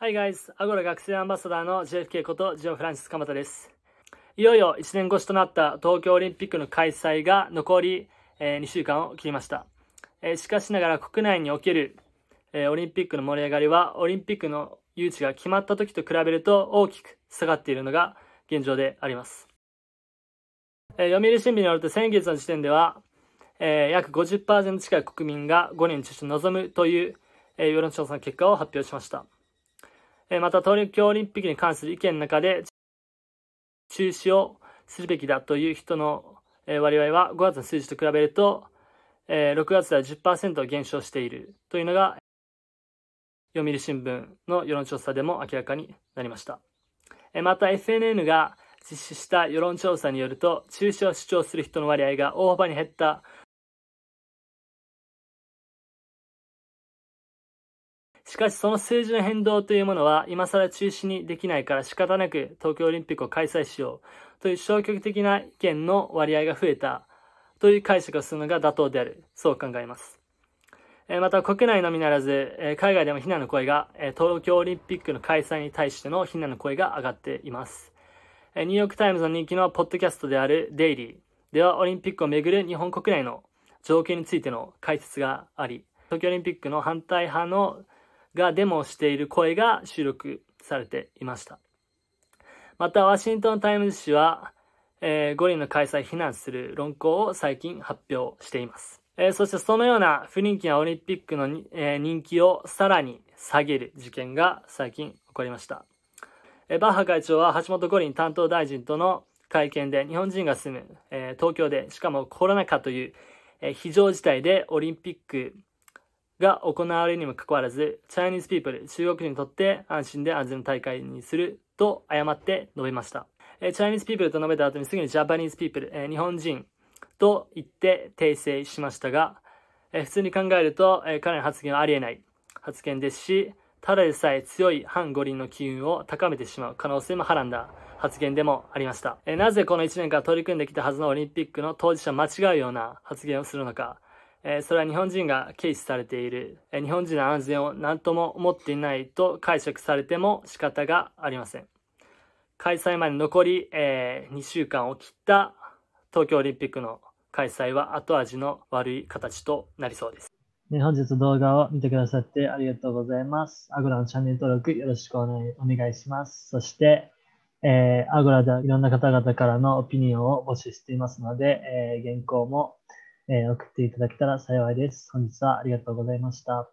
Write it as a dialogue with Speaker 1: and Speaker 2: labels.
Speaker 1: Hi guys! アゴラ学生アンバサダーの JFK ことジオ・フランシス・カマタです。いよいよ1年越しとなった東京オリンピックの開催が残り、え2週間を切りました。えしかしながら国内における、えオリンピックの盛り上がりはオリンピックの誘致が決まった時と比べると大きく下がっているのが現状であります。え読売新聞によると先月の時点では、えー、約50%近い国民が5年中止に臨むという、え世論調査の結果を発表しました。また東京オリンピックに関する意見の中で、中止をするべきだという人の割合は5月の数字と比べると、6月では10%減少しているというのが、読売新聞の世論調査でも明らかになりました。また FNN が実施した世論調査によると、中止を主張する人の割合が大幅に減ったしかしその数字の変動というものは今更中止にできないから仕方なく東京オリンピックを開催しようという消極的な意見の割合が増えたという解釈をするのが妥当である。そう考えます。また国内のみならず、海外でも非難の声が、東京オリンピックの開催に対しての非難の声が上がっています。ニューヨークタイムズの人気のポッドキャストであるデイリーではオリンピックをめぐる日本国内の状況についての解説があり、東京オリンピックの反対派のがデモをしている声が収録されていました。また、ワシントン・タイムズ紙は、えー、五輪の開催非難する論考を最近発表しています。えー、そしてそのような不人気なオリンピックの、えー、人気をさらに下げる事件が最近起こりました。えー、バッハ会長は橋本五輪担当大臣との会見で日本人が住む、えー、東京でしかもコロナ禍という、えー、非常事態でオリンピックが行われるにもかかわらず、チャイニーズピープル、中国人にとって安心で安全な大会にすると誤って述べました。えチャイニーズピープルと述べた後にすぐにジャパニーズピープル、え日本人と言って訂正しましたが、え普通に考えると、え彼の発言はありえない発言ですし、ただでさえ強い反五輪の機運を高めてしまう可能性もはらんだ発言でもありました。えなぜこの1年間取り組んできたはずのオリンピックの当事者間違うような発言をするのか、えそれは日本人が軽視されている、え日本人の安全を何とも思っていないと解釈されても仕方がありません。開催まで残り、え2週間を切った東京オリンピックの開催は後味の悪い形となりそうです。
Speaker 2: 本日動画を見てくださってありがとうございます。アゴラのチャンネル登録よろしくお願いします。そして、えー、アゴラではいろんな方々からのオピニオンを募集していますので、えー、原稿もえ送っていただけたら幸いです。本日はありがとうございました。